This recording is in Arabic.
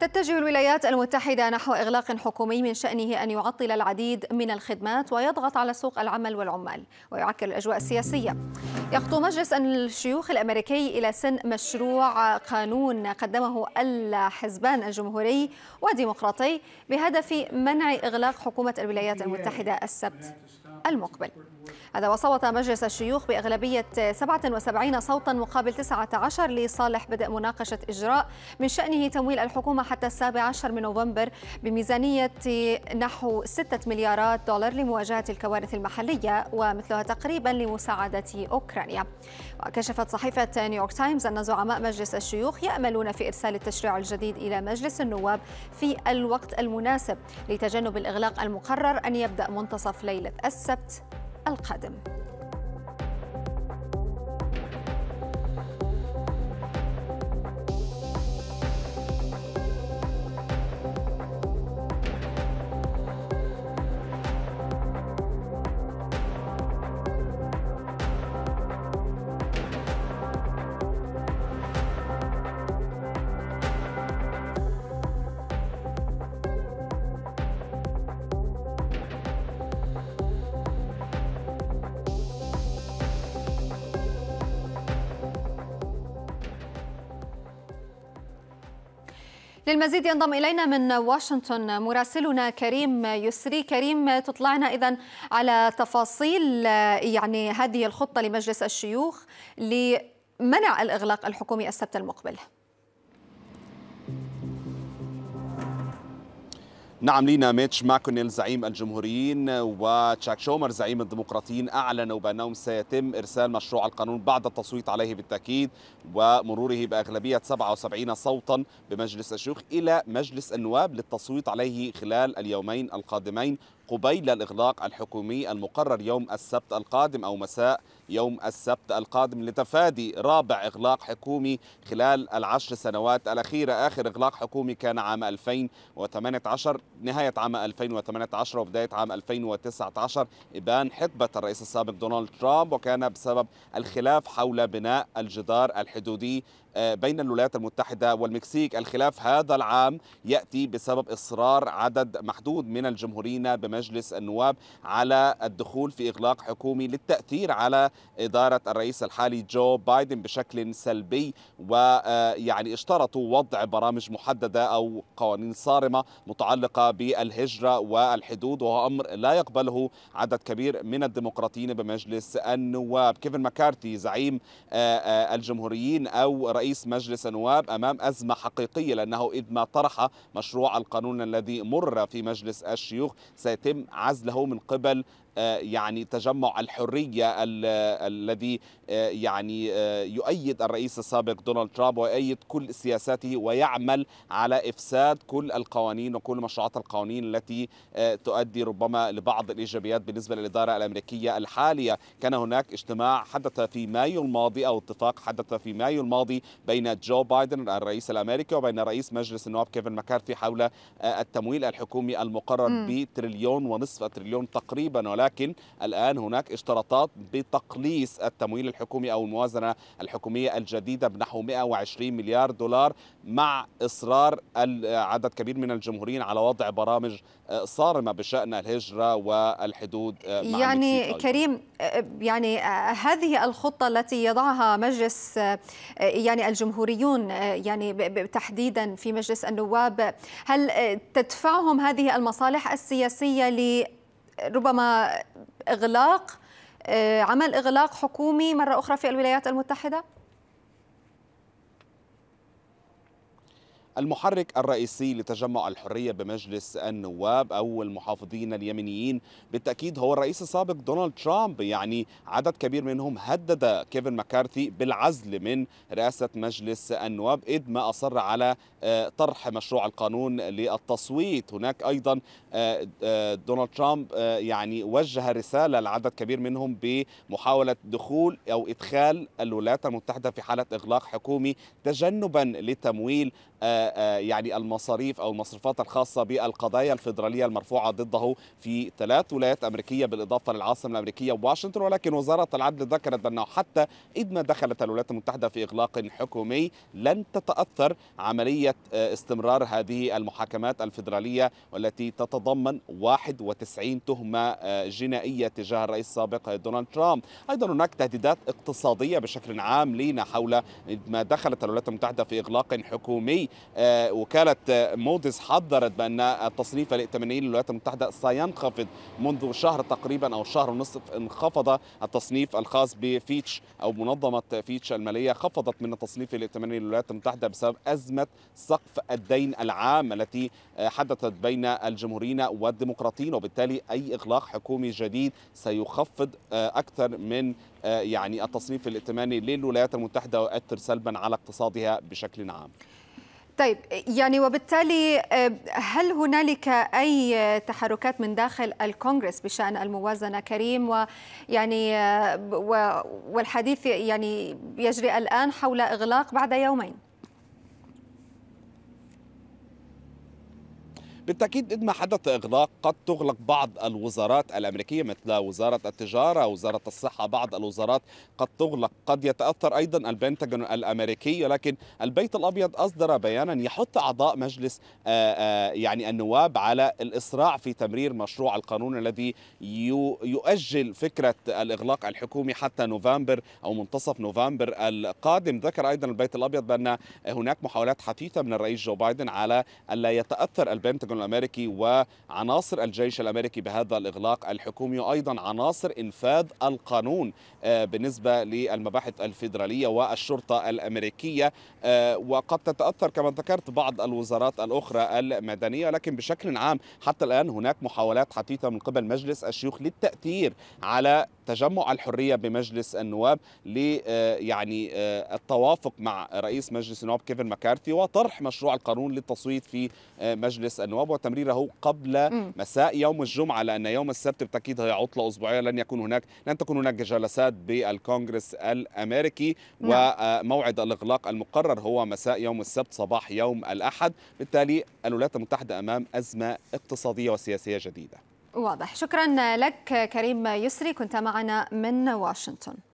تتجه الولايات المتحدة نحو إغلاق حكومي من شأنه أن يعطل العديد من الخدمات ويضغط على سوق العمل والعمال ويعكر الأجواء السياسية يخطو مجلس الشيوخ الأمريكي إلى سن مشروع قانون قدمه الحزبان الجمهوري والديمقراطي بهدف منع إغلاق حكومة الولايات المتحدة السبت المقبل هذا وصوت مجلس الشيوخ بأغلبية 77 صوتا مقابل 19 لصالح بدء مناقشة إجراء من شأنه تمويل الحكومة حتى السابع عشر من نوفمبر بميزانية نحو 6 مليارات دولار لمواجهة الكوارث المحلية ومثلها تقريبا لمساعدة أوكرانيا وكشفت صحيفة نيويورك تايمز أن زعماء مجلس الشيوخ يأملون في إرسال التشريع الجديد إلى مجلس النواب في الوقت المناسب لتجنب الإغلاق المقرر أن يبدأ منتصف ليلة السبت السبت القادم للمزيد ينضم إلينا من واشنطن مراسلنا كريم يسري كريم تطلعنا إذا على تفاصيل يعني هذه الخطة لمجلس الشيوخ لمنع الإغلاق الحكومي السبت المقبل نعم لينا ميتش ماكونيل زعيم الجمهوريين وتشاك شومر زعيم الديمقراطيين أعلنوا بأنهم سيتم إرسال مشروع القانون بعد التصويت عليه بالتأكيد ومروره بأغلبية 77 صوتا بمجلس الشيوخ إلى مجلس النواب للتصويت عليه خلال اليومين القادمين قبيل الإغلاق الحكومي المقرر يوم السبت القادم أو مساء يوم السبت القادم لتفادي رابع إغلاق حكومي خلال العشر سنوات الأخيرة آخر إغلاق حكومي كان عام 2018 نهاية عام 2018 وبداية عام 2019 إبان حقبة الرئيس السابق دونالد ترامب وكان بسبب الخلاف حول بناء الجدار الحدودي آه، بين الولايات المتحدة والمكسيك الخلاف هذا العام يأتي بسبب إصرار عدد محدود من الجمهوريين بمجلس النواب على الدخول في إغلاق حكومي للتأثير على إدارة الرئيس الحالي جو بايدن بشكل سلبي ويعني آه، اشترطوا وضع برامج محددة أو قوانين صارمة متعلقة بالهجرة والحدود وهو أمر لا يقبله عدد كبير من الديمقراطيين بمجلس النواب كيفن مكارتي زعيم آه، الجمهوريين أو رئيس رئيس مجلس النواب أمام أزمة حقيقية لأنه إذ ما طرح مشروع القانون الذي مر في مجلس الشيوخ سيتم عزله من قبل آه، يعني تجمع الحرية الذي آه، يعني آه، يؤيد الرئيس السابق دونالد ترامب ويؤيد كل سياساته ويعمل على إفساد كل القوانين وكل مشروعات القوانين التي تؤدي ربما لبعض الإيجابيات بالنسبة للإدارة الأمريكية الحالية كان هناك اجتماع حدث في مايو الماضي أو اتفاق حدث في مايو الماضي بين جو بايدن الرئيس الأمريكي وبين رئيس مجلس النواب كيفن مكارثي حول التمويل الحكومي المقرر بتريليون ونصف تريليون تقريبا ولكن ولكن الآن هناك اشتراطات بتقليص التمويل الحكومي أو الموازنة الحكومية الجديدة بنحو 120 مليار دولار مع إصرار عدد كبير من الجمهوريين على وضع برامج آه، صارمة بشأن الهجرة والحدود آه، مع يعني كريم آه، يعني هذه الخطة التي يضعها مجلس يعني الجمهوريون يعني تحديدا في مجلس النواب هل تدفعهم هذه المصالح السياسية ل ربما إغلاق آه، عمل إغلاق حكومي مرة أخرى في الولايات المتحدة؟ المحرك الرئيسي لتجمع الحرية بمجلس النواب أو المحافظين اليمنيين بالتأكيد هو الرئيس السابق دونالد ترامب يعني عدد كبير منهم هدد كيفن مكارثي بالعزل من رئاسة مجلس النواب إذ ما أصر على آه، طرح مشروع القانون للتصويت هناك أيضا آه، آه، دونالد ترامب يعني وجه رسالة لعدد كبير منهم بمحاولة دخول أو إدخال الولايات المتحدة في حالة إغلاق حكومي تجنبا لتمويل آه، آه، يعني المصاريف أو المصروفات الخاصة بالقضايا الفيدرالية المرفوعة ضده في ثلاث ولايات أمريكية بالإضافة للعاصمة الأمريكية واشنطن ولكن وزارة العدل ذكرت أنه حتى إذ ما دخلت الولايات المتحدة في إغلاق حكومي لن تتأثر عملية آه، استمرار هذه المحاكمات الفيدرالية والتي تتضمن 91 تهمة جنائية تجاه الرئيس السابق دونالد ترامب أيضا هناك تهديدات اقتصادية بشكل عام لينا حول ما دخلت الولايات المتحدة في إغلاق حكومي آه، وكالة موديز حذرت بأن التصنيف الائتماني للولايات المتحدة سينخفض منذ شهر تقريبا أو شهر ونصف انخفض التصنيف الخاص بفيتش أو منظمة فيتش المالية خفضت من التصنيف الائتماني للولايات المتحدة بسبب أزمة سقف الدين العام التي آه، حدثت بين الجمهوريين والديمقراطيين وبالتالي أي إغلاق حكومي جديد سيخفض آه، أكثر من يعني التصنيف الائتماني للولايات المتحدة ويؤثر سلبا على اقتصادها بشكل عام طيب يعني وبالتالي آه، هل هنالك اي تحركات من داخل الكونغرس بشان الموازنه كريم ويعني آه، والحديث يعني يجري الان حول اغلاق بعد يومين؟ بالتأكيد إذا ما حدث إغلاق قد تغلق بعض الوزارات الأمريكية مثل وزارة التجارة وزارة الصحة بعض الوزارات قد تغلق قد يتأثر أيضا البنتاغون الأمريكي ولكن البيت الأبيض أصدر بيانا يحث أعضاء مجلس يعني النواب على الإسراع في تمرير مشروع القانون الذي يؤجل فكرة الإغلاق الحكومي حتى نوفمبر أو منتصف نوفمبر القادم ذكر أيضا البيت الأبيض بأن هناك محاولات حثيثة من الرئيس جو بايدن على ألا يتأثر البنتاغون الامريكي وعناصر الجيش الامريكي بهذا الاغلاق الحكومي وايضا عناصر انفاذ القانون آه، بالنسبه للمباحث الفيدراليه والشرطه الامريكيه آه، وقد تتاثر كما ذكرت بعض الوزارات الاخرى المدنيه لكن بشكل عام حتى الان هناك محاولات حثيثه من قبل مجلس الشيوخ للتاثير على تجمع الحريه بمجلس النواب ل آه، يعني آه، التوافق مع رئيس مجلس النواب كيفن ماكارثي وطرح مشروع القانون للتصويت في آه، مجلس النواب وتمريره قبل مساء يوم الجمعه لان يوم السبت بالتاكيد هي عطله اسبوعيه لن يكون هناك لن تكون هناك جلسات بالكونغرس الامريكي نعم. وموعد الاغلاق المقرر هو مساء يوم السبت صباح يوم الاحد بالتالي الولايات المتحده امام ازمه اقتصاديه وسياسيه جديده واضح شكرا لك كريم يسري كنت معنا من واشنطن